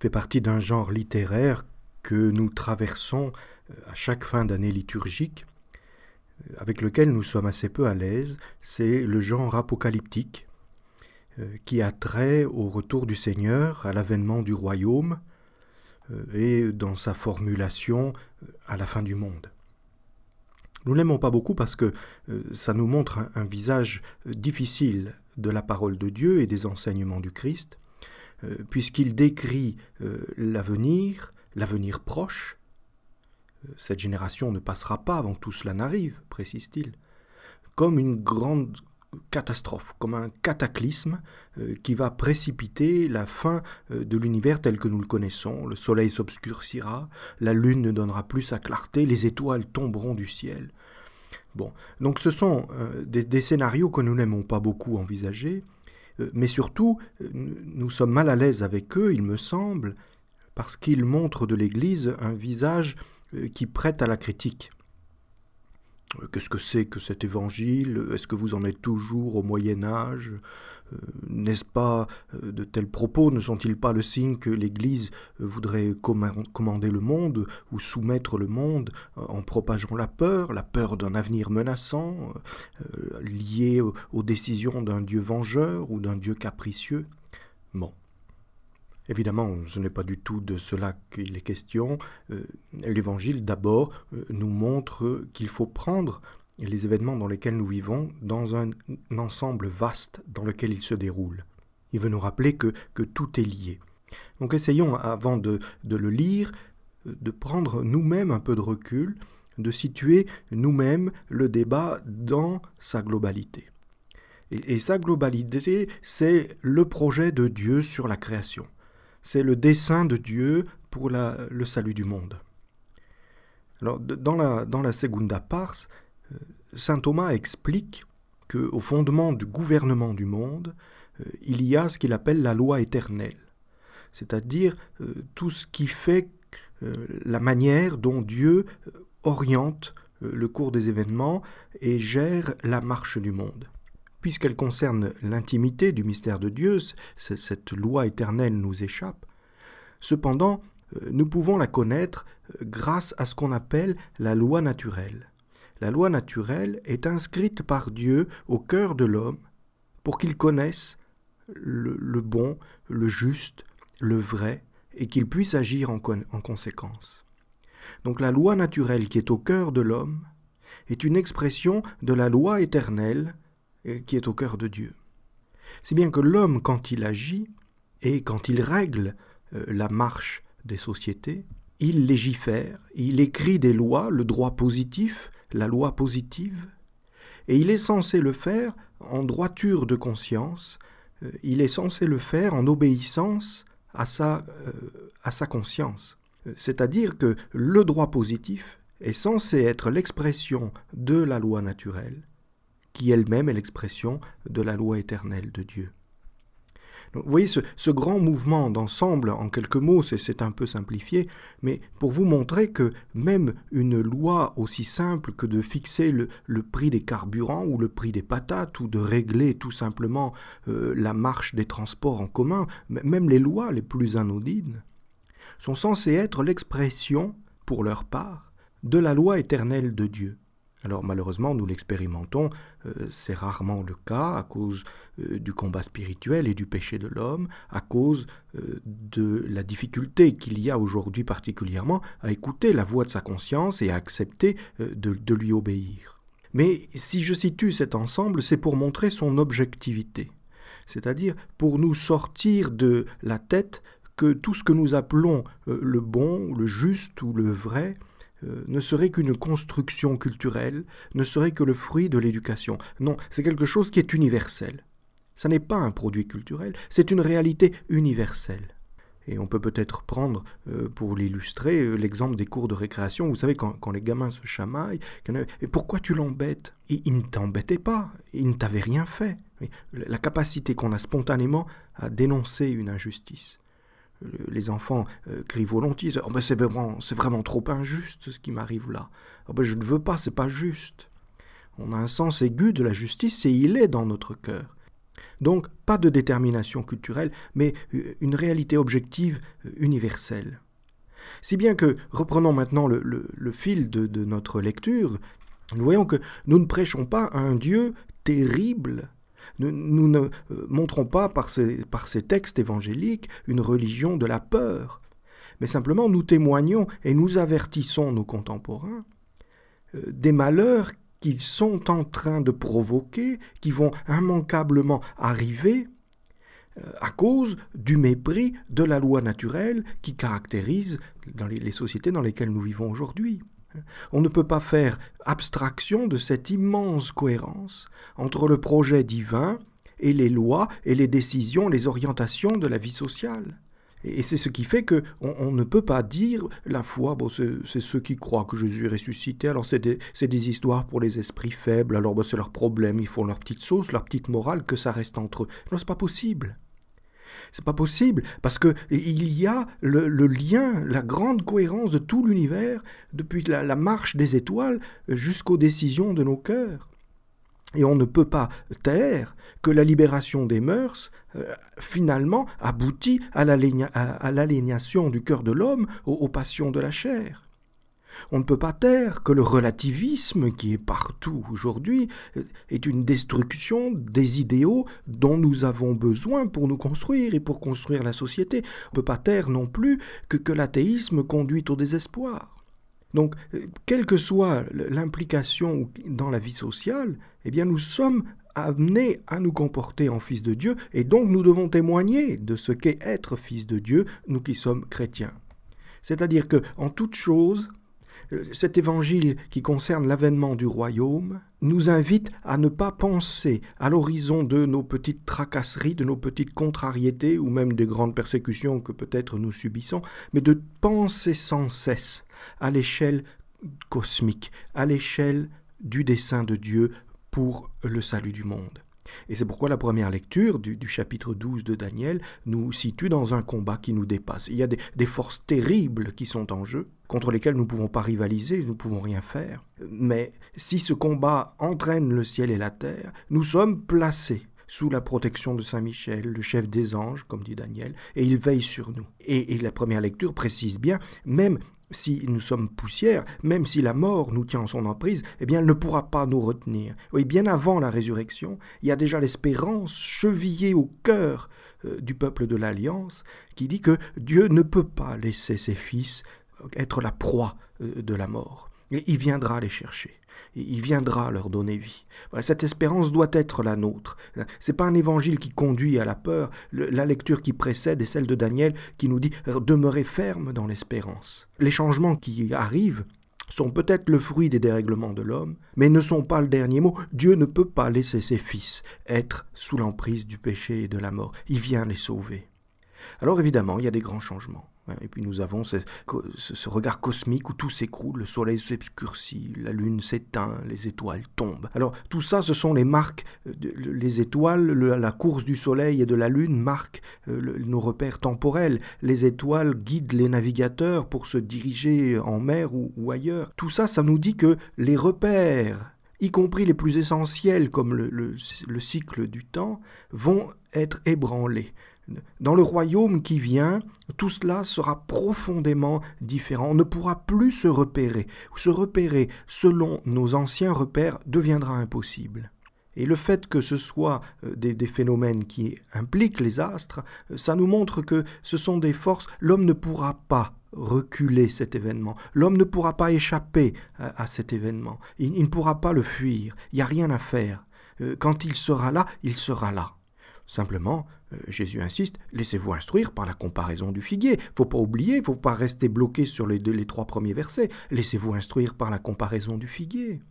fait partie d'un genre littéraire que nous traversons euh, à chaque fin d'année liturgique, euh, avec lequel nous sommes assez peu à l'aise, c'est le genre apocalyptique, euh, qui a trait au retour du Seigneur, à l'avènement du royaume, et dans sa formulation à la fin du monde. Nous l'aimons pas beaucoup parce que ça nous montre un visage difficile de la parole de Dieu et des enseignements du Christ, euh, puisqu'il décrit euh, l'avenir, l'avenir proche. Euh, cette génération ne passera pas avant que tout cela n'arrive, précise-t-il, comme une grande catastrophe, comme un cataclysme qui va précipiter la fin de l'univers tel que nous le connaissons. Le soleil s'obscurcira, la lune ne donnera plus sa clarté, les étoiles tomberont du ciel. Bon, donc ce sont des, scénarios que nous n'aimons pas beaucoup envisager, euh, mais surtout, euh, nous sommes mal à l'aise avec eux, il me semble, parce qu'ils montrent de l'Église un visage euh, qui prête à la critique. Euh, qu'est-ce que c'est que cet évangile Est-ce que vous en êtes toujours au Moyen Âge euh, N'est-ce pas euh, de tels propos ne sont-ils pas le signe que l'Église voudrait commander le monde ou soumettre le monde en propageant la peur, la peur d'un avenir menaçant, lié aux décisions d'un Dieu vengeur ou d'un Dieu capricieux Bon, Évidemment, ce n'est pas du tout de cela qu'il est question. Euh, L'Évangile, d'abord, euh, nous montre qu'il faut prendre les événements dans lesquels nous vivons dans un, ensemble vaste dans lequel ils se déroulent. Il veut nous rappeler que, tout est lié. Donc essayons, avant de, le lire, de prendre nous-mêmes un peu de recul, de situer nous-mêmes le débat dans sa globalité. et sa globalité, c'est le projet de Dieu sur la création c'est le dessein de Dieu pour le salut du monde. dans la, Segunda Pars, euh, saint Thomas explique qu'au fondement du gouvernement du monde, euh, il y a ce qu'il appelle la loi éternelle, c'est-à-dire euh, tout ce qui fait la manière dont Dieu oriente le cours des événements et gère la marche du monde puisqu'elle concerne l'intimité du mystère de Dieu, cette loi éternelle nous échappe. Cependant, euh, nous pouvons la connaître euh, grâce à ce qu'on appelle la loi naturelle. La loi naturelle est inscrite par Dieu au cœur de l'homme pour qu'il connaisse le, bon, le juste, le vrai, et qu'il puisse agir en conséquence. Donc la loi naturelle qui est au cœur de l'homme est une expression de la loi éternelle euh, qui est au cœur de Dieu. C'est bien que l'homme, quand il agit et quand il règle euh, la marche des sociétés, il légifère, il écrit des lois, le droit positif, la loi positive, et il est censé le faire en droiture de conscience, euh, il est censé le faire en obéissance à sa, à sa conscience. C'est-à-dire que le droit positif est censé être l'expression de la loi naturelle, qui elle-même est l'expression de la loi éternelle de Dieu. vous voyez ce, grand mouvement d'ensemble, en quelques mots, c'est un peu simplifié, mais pour vous montrer que même une loi aussi simple que de fixer le, prix des carburants ou le prix des patates ou de régler tout simplement euh, la marche des transports en commun, même les lois les plus anodines, sont censées être l'expression, pour leur part, de la loi éternelle de Dieu. Alors malheureusement, nous l'expérimentons, euh, c'est rarement le cas à cause euh, du combat spirituel et du péché de l'homme, à cause euh, de la difficulté qu'il y a aujourd'hui particulièrement à écouter la voix de sa conscience et à accepter de, de lui obéir. Mais si je situe cet ensemble, c'est pour montrer son objectivité, c'est-à-dire pour nous sortir de la tête que tout ce que nous appelons le bon, le juste ou le vrai, euh, ne serait qu'une construction culturelle, ne serait que le fruit de l'éducation. Non, c'est quelque chose qui est universel. Ça n'est pas un produit culturel, c'est une réalité universelle. Et on peut peut-être prendre, euh, pour l'illustrer, euh, l'exemple des cours de récréation. Vous savez, quand, les gamins se chamaillent, et pourquoi tu l'embêtes ils il ne t'embêtait pas, il ne t'avait rien fait. La capacité qu'on a spontanément à dénoncer une injustice les enfants euh, crient volontiers oh ben, c'est vraiment, trop injuste ce qui m'arrive là. Oh, ben, je ne veux pas, c'est pas juste. On a un sens aigu de la justice et il est dans notre cœur. Donc pas de détermination culturelle, mais euh, une réalité objective euh, universelle. Si bien que, reprenons maintenant le, fil de, de notre lecture, nous voyons que nous ne prêchons pas un Dieu terrible nous, ne euh, montrons pas par ces, textes évangéliques une religion de la peur, mais simplement nous témoignons et nous avertissons nos contemporains euh, des malheurs qu'ils sont en train de provoquer, qui vont immanquablement arriver euh, à cause du mépris de la loi naturelle qui caractérise dans les sociétés dans lesquelles nous vivons aujourd'hui. On ne peut pas faire abstraction de cette immense cohérence entre le projet divin et les lois et les décisions, les orientations de la vie sociale. Et c'est ce qui fait que on, ne peut pas dire la foi, c'est ceux qui croient que Jésus est ressuscité, alors c'est des, histoires pour les esprits faibles, alors c'est leur problème, ils font leur petite sauce, leur petite morale, que ça reste entre eux. Non, c'est pas possible. C'est pas possible, parce qu'il y a le, lien, la grande cohérence de tout l'univers, depuis la, marche des étoiles jusqu'aux décisions de nos cœurs. Et on ne peut pas taire que la libération des mœurs, euh, finalement, aboutit à l'aliénation du cœur de l'homme, aux passions de la chair. On ne peut pas taire que le relativisme qui est partout aujourd'hui euh, est une destruction des idéaux dont nous avons besoin pour nous construire et pour construire la société. On ne peut pas taire non plus que, l'athéisme conduit au désespoir. Donc, euh, quelle que soit l'implication dans la vie sociale, eh bien nous sommes amenés à nous comporter en fils de Dieu et donc nous devons témoigner de ce qu'est être fils de Dieu, nous qui sommes chrétiens. C'est-à-dire que en toute chose, euh, cet évangile qui concerne l'avènement du royaume nous invite à ne pas penser à l'horizon de nos petites tracasseries, de nos petites contrariétés ou même des grandes persécutions que peut-être nous subissons, mais de penser sans cesse à l'échelle cosmique, à l'échelle du dessein de Dieu pour le salut du monde. Et c'est pourquoi la première lecture du, chapitre 12 de Daniel nous situe dans un combat qui nous dépasse. Il y a des forces terribles qui sont en jeu, contre lesquels nous ne pouvons pas rivaliser, nous ne pouvons rien faire. Mais si ce combat entraîne le ciel et la terre, nous sommes placés sous la protection de Saint Michel, le chef des anges, comme dit Daniel, et il veille sur nous. Et, la première lecture précise bien, même si nous sommes poussière, même si la mort nous tient en son emprise, eh bien, elle ne pourra pas nous retenir. Oui, bien avant la résurrection, il y a déjà l'espérance chevillée au cœur euh, du peuple de l'Alliance qui dit que Dieu ne peut pas laisser ses fils être la proie euh, de la mort. Et il viendra les chercher. Et il viendra leur donner vie. cette espérance doit être la nôtre. Ce n'est pas un évangile qui conduit à la peur. la lecture qui précède est celle de Daniel qui nous dit demeurez ferme dans l'espérance. Les changements qui arrivent sont peut-être le fruit des dérèglements de l'homme, mais ne sont pas le dernier mot. Dieu ne peut pas laisser ses fils être sous l'emprise du péché et de la mort. Il vient les sauver. Alors évidemment, il y a des grands changements. Et puis nous avons ce, regard cosmique où tout s'écroule, le soleil s'obscurcit, la lune s'éteint, les étoiles tombent. Alors tout ça, ce sont les marques, euh, les étoiles, la course du soleil et de la lune marquent euh, nos repères temporels. Les étoiles guident les navigateurs pour se diriger en mer ou, ailleurs. Tout ça, ça nous dit que les repères, y compris les plus essentiels comme le cycle du temps, vont être ébranlés dans le royaume qui vient, tout cela sera profondément différent. On ne pourra plus se repérer. Se repérer selon nos anciens repères deviendra impossible. Et le fait que ce soit euh, des, phénomènes qui impliquent les astres, euh, ça nous montre que ce sont des forces, l'homme ne pourra pas reculer cet événement, l'homme ne pourra pas échapper à, cet événement, il ne pourra pas le fuir, il n'y a rien à faire. Euh, quand il sera là, il sera là. Simplement, euh, Jésus insiste, laissez-vous instruire par la comparaison du figuier. Faut pas oublier, faut pas rester bloqué sur les, les trois premiers versets. Laissez-vous instruire par la comparaison du figuier.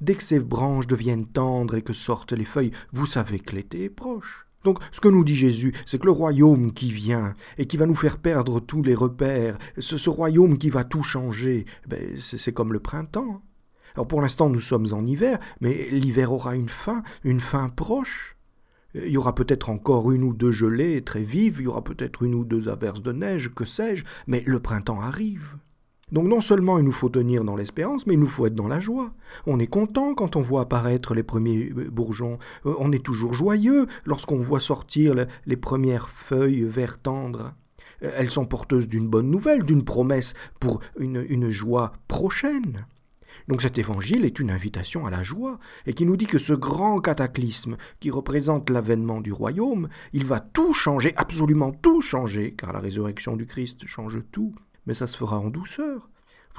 Dès que ces branches deviennent tendres et que sortent les feuilles, vous savez que l'été est proche. Donc ce que nous dit Jésus, c'est que le royaume qui vient et qui va nous faire perdre tous les repères, ce, royaume qui va tout changer, ben, c'est comme le printemps. Alors pour l'instant nous sommes en hiver, mais l'hiver aura une fin, une fin proche. Il y aura peut-être encore une ou deux gelées très vives, il y aura peut-être une ou deux averses de neige, que sais-je, mais le printemps arrive. Donc non seulement il nous faut tenir dans l'espérance, mais il nous faut être dans la joie. On est content quand on voit apparaître les premiers euh, bourgeons, euh, on est toujours joyeux lorsqu'on voit sortir les premières feuilles vert tendres. Euh, elles sont porteuses d'une bonne nouvelle, d'une promesse pour une joie prochaine. Donc cet évangile est une invitation à la joie, et qui nous dit que ce grand cataclysme qui représente l'avènement du royaume, il va tout changer, absolument tout changer, car la résurrection du Christ change tout, mais ça se fera en douceur.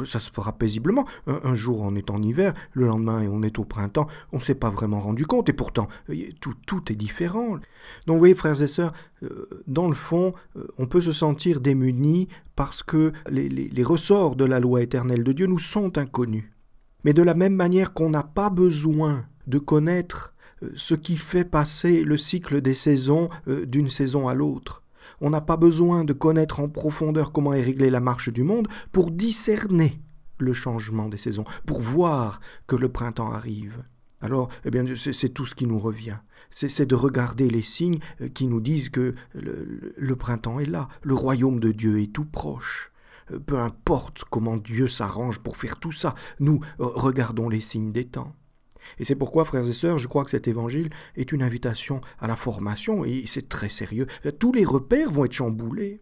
Ça se fera paisiblement. Un, jour on est en hiver, le lendemain on est au printemps, on ne s'est pas vraiment rendu compte et pourtant euh, tout, est différent. Donc oui, frères et sœurs, euh, dans le fond euh, on peut se sentir démunis parce que les ressorts de la loi éternelle de Dieu nous sont inconnus. Mais de la même manière qu'on n'a pas besoin de connaître euh, ce qui fait passer le cycle des saisons euh, d'une saison à l'autre, on n'a pas besoin de connaître en profondeur comment est réglée la marche du monde pour discerner le changement des saisons, pour voir que le printemps arrive. Alors, eh bien, c'est tout ce qui nous revient. C'est de regarder les signes euh, qui nous disent que le printemps est là, le royaume de Dieu est tout proche. Euh, peu importe comment Dieu s'arrange pour faire tout ça, nous euh, regardons les signes des temps. Et c'est pourquoi, frères et sœurs, je crois que cet évangile est une invitation à la formation, et c'est très sérieux. Tous les repères vont être chamboulés.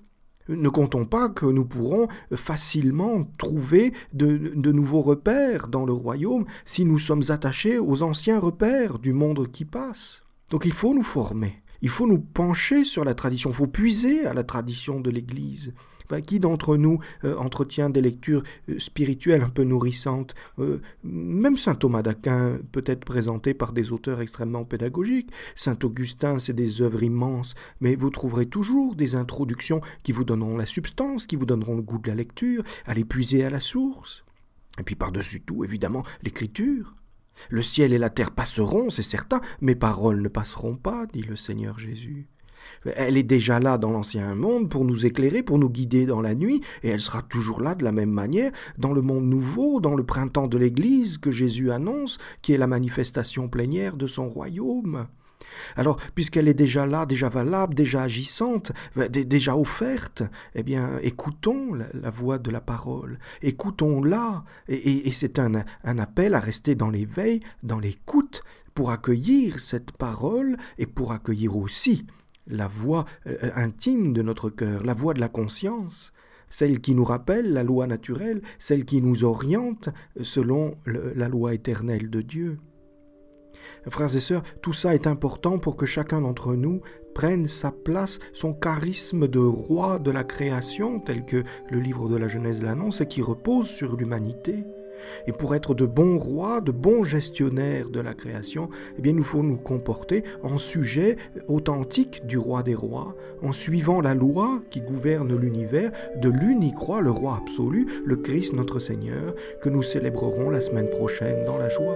Ne comptons pas que nous pourrons facilement trouver de, nouveaux repères dans le royaume si nous sommes attachés aux anciens repères du monde qui passe. Donc il faut nous former. Il faut nous pencher sur la tradition, il faut puiser à la tradition de l'Église. qui d'entre nous euh, entretient des lectures euh, spirituelles un peu nourrissantes euh, Même saint Thomas d'Aquin peut être présenté par des auteurs extrêmement pédagogiques. Saint Augustin, c'est des œuvres immenses, mais vous trouverez toujours des introductions qui vous donneront la substance, qui vous donneront le goût de la lecture, à puiser à la source. Et puis par-dessus tout, évidemment, l'écriture. Le ciel et la terre passeront, c'est certain, mes paroles ne passeront pas, dit le Seigneur Jésus. Elle est déjà là dans l'ancien monde pour nous éclairer, pour nous guider dans la nuit, et elle sera toujours là de la même manière dans le monde nouveau, dans le printemps de l'Église que Jésus annonce, qui est la manifestation plénière de son royaume. Alors, puisqu'elle est déjà là, déjà valable, déjà agissante, déjà offerte, eh bien, écoutons la, voix de la parole, écoutons-la, et, c'est un, appel à rester dans l'éveil, dans l'écoute, pour accueillir cette parole et pour accueillir aussi la voix euh, intime de notre cœur, la voix de la conscience, celle qui nous rappelle la loi naturelle, celle qui nous oriente euh, selon la loi éternelle de Dieu. Frères et sœurs, tout ça est important pour que chacun d'entre nous prenne sa place, son charisme de roi de la création, tel que le livre de la Genèse l'annonce, et qui repose sur l'humanité. Et pour être de bons rois, de bons gestionnaires de la création, eh bien, nous faut nous comporter en sujet authentique du roi des rois, en suivant la loi qui gouverne l'univers de l'unique roi, le roi absolu, le Christ notre Seigneur, que nous célébrerons la semaine prochaine dans la joie.